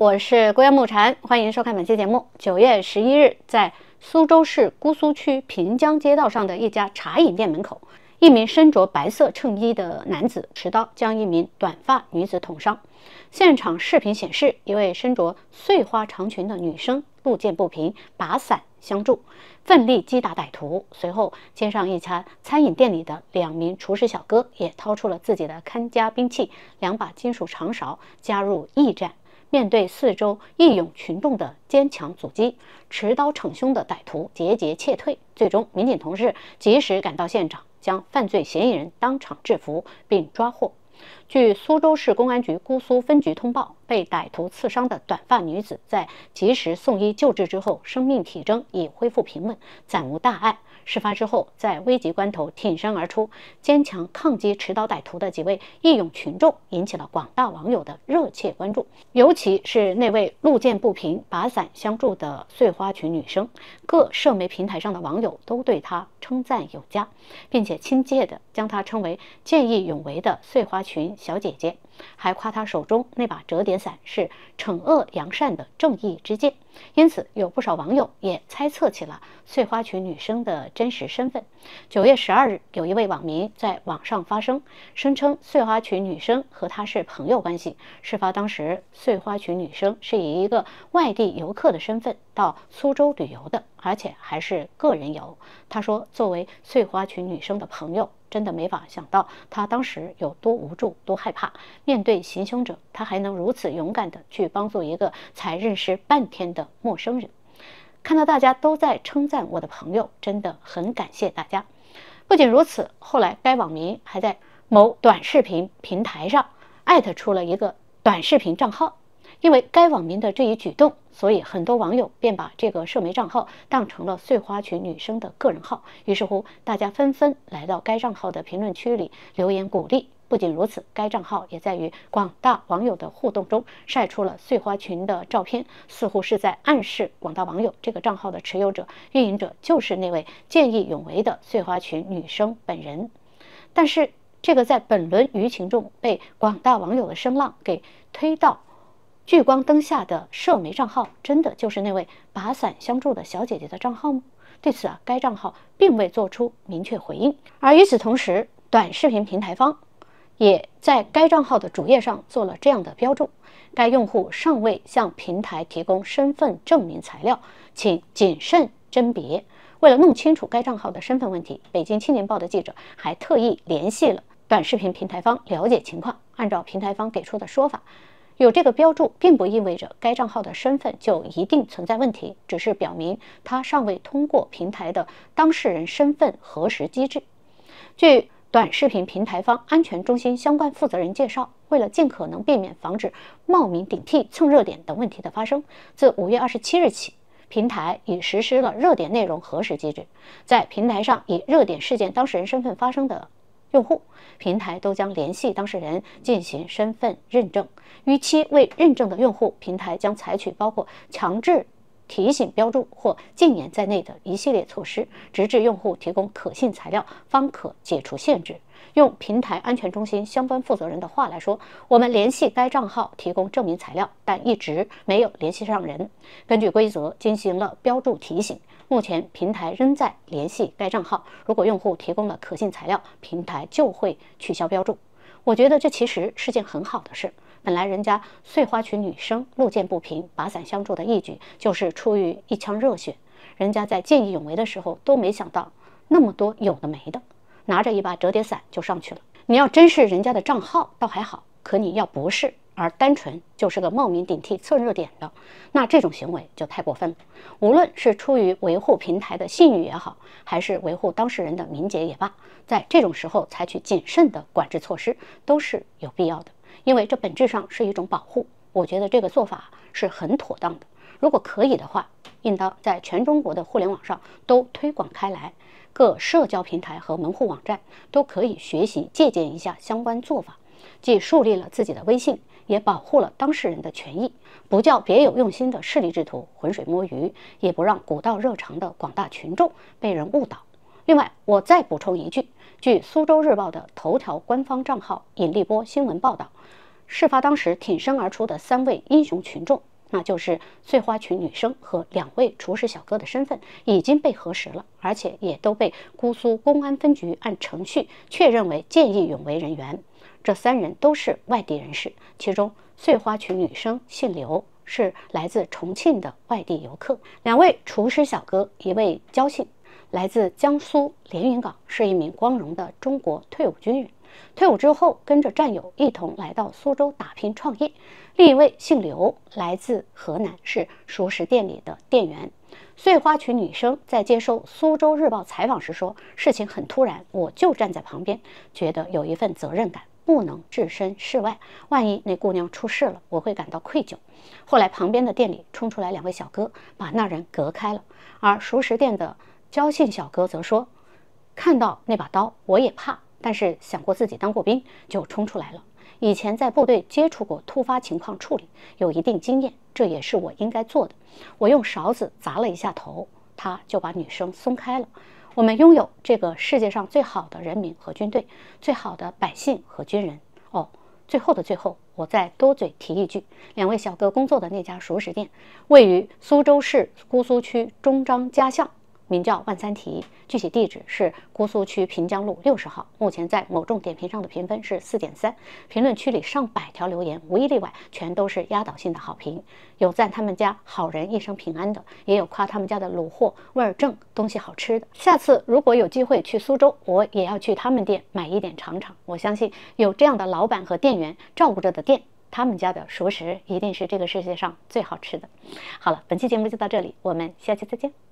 我是郭彦木禅，欢迎收看本期节目。九月十一日，在苏州市姑苏区平江街道上的一家茶饮店门口，一名身着白色衬衣的男子持刀将一名短发女子捅伤。现场视频显示，一位身着碎花长裙的女生路见不平，拔伞相助，奋力击打歹徒。随后，街上一家餐饮店里的两名厨师小哥也掏出了自己的看家兵器——两把金属长勺，加入驿站。面对四周义勇群众的坚强阻击，持刀逞凶的歹徒节节撤退。最终，民警同事及时赶到现场，将犯罪嫌疑人当场制服并抓获。据苏州市公安局姑苏分局通报。被歹徒刺伤的短发女子，在及时送医救治之后，生命体征已恢复平稳，暂无大碍。事发之后，在危急关头挺身而出、坚强抗击持刀歹徒的几位义勇群众，引起了广大网友的热切关注。尤其是那位路见不平、拔伞相助的碎花裙女生，各社媒平台上的网友都对她称赞有加，并且亲切地将她称为“见义勇为的碎花裙小姐姐”，还夸她手中那把折叠。是惩恶扬善的正义之剑，因此有不少网友也猜测起了碎花裙女生的真实身份。九月十二日，有一位网民在网上发声，声称碎花裙女生和他是朋友关系。事发当时，碎花裙女生是以一个外地游客的身份到苏州旅游的。而且还是个人游。他说：“作为碎花裙女生的朋友，真的没法想到她当时有多无助、多害怕。面对行凶者，她还能如此勇敢的去帮助一个才认识半天的陌生人。看到大家都在称赞我的朋友，真的很感谢大家。不仅如此，后来该网民还在某短视频平台上艾特出了一个短视频账号。”因为该网民的这一举动，所以很多网友便把这个社媒账号当成了碎花裙女生的个人号。于是乎，大家纷纷来到该账号的评论区里留言鼓励。不仅如此，该账号也在与广大网友的互动中晒出了碎花裙的照片，似乎是在暗示广大网友，这个账号的持有者、运营者就是那位见义勇为的碎花裙女生本人。但是，这个在本轮舆情中被广大网友的声浪给推到。聚光灯下的社媒账号，真的就是那位把伞相助的小姐姐的账号吗？对此啊，该账号并未做出明确回应。而与此同时，短视频平台方也在该账号的主页上做了这样的标注：该用户尚未向平台提供身份证明材料，请谨慎甄别。为了弄清楚该账号的身份问题，北京青年报的记者还特意联系了短视频平台方了解情况。按照平台方给出的说法。有这个标注，并不意味着该账号的身份就一定存在问题，只是表明他尚未通过平台的当事人身份核实机制。据短视频平台方安全中心相关负责人介绍，为了尽可能避免防止冒名顶替、蹭热点等问题的发生，自五月二十七日起，平台已实施了热点内容核实机制，在平台上以热点事件当事人身份发生的。用户平台都将联系当事人进行身份认证，逾期未认证的用户平台将采取包括强制。提醒、标注或禁言在内的一系列措施，直至用户提供可信材料，方可解除限制。用平台安全中心相关负责人的话来说：“我们联系该账号提供证明材料，但一直没有联系上人。根据规则进行了标注提醒，目前平台仍在联系该账号。如果用户提供了可信材料，平台就会取消标注。我觉得这其实是件很好的事。”本来人家碎花裙女生路见不平，拔伞相助的义举，就是出于一腔热血。人家在见义勇为的时候，都没想到那么多有的没的，拿着一把折叠伞就上去了。你要真是人家的账号，倒还好；可你要不是，而单纯就是个冒名顶替蹭热点的，那这种行为就太过分了。无论是出于维护平台的信誉也好，还是维护当事人的名节也罢，在这种时候采取谨慎的管制措施都是有必要的。因为这本质上是一种保护，我觉得这个做法是很妥当的。如果可以的话，应当在全中国的互联网上都推广开来，各社交平台和门户网站都可以学习借鉴一下相关做法，既树立了自己的威信，也保护了当事人的权益，不叫别有用心的势力之徒浑水摸鱼，也不让古道热肠的广大群众被人误导。另外，我再补充一句，据苏州日报的头条官方账号“引力波新闻”报道，事发当时挺身而出的三位英雄群众，那就是碎花裙女生和两位厨师小哥的身份已经被核实了，而且也都被姑苏公安分局按程序确认为见义勇为人员。这三人都是外地人士，其中碎花裙女生姓刘，是来自重庆的外地游客；两位厨师小哥，一位焦姓。来自江苏连云港，是一名光荣的中国退伍军人。退伍之后，跟着战友一同来到苏州打拼创业。另一位姓刘，来自河南，是熟食店里的店员。碎花裙女生在接受《苏州日报》采访时说：“事情很突然，我就站在旁边，觉得有一份责任感，不能置身事外。万一那姑娘出事了，我会感到愧疚。”后来，旁边的店里冲出来两位小哥，把那人隔开了。而熟食店的。交信小哥则说：“看到那把刀，我也怕，但是想过自己当过兵，就冲出来了。以前在部队接触过突发情况处理，有一定经验，这也是我应该做的。我用勺子砸了一下头，他就把女生松开了。我们拥有这个世界上最好的人民和军队，最好的百姓和军人。哦，最后的最后，我再多嘴提一句：两位小哥工作的那家熟食店，位于苏州市姑苏区中张家巷。”名叫万三蹄，具体地址是姑苏区平江路六十号。目前在某众点评上的评分是四点三，评论区里上百条留言，无一例外，全都是压倒性的好评。有赞他们家好人一生平安的，也有夸他们家的卤货味儿正，东西好吃的。下次如果有机会去苏州，我也要去他们店买一点尝尝。我相信有这样的老板和店员照顾着的店，他们家的熟食一定是这个世界上最好吃的。好了，本期节目就到这里，我们下期再见。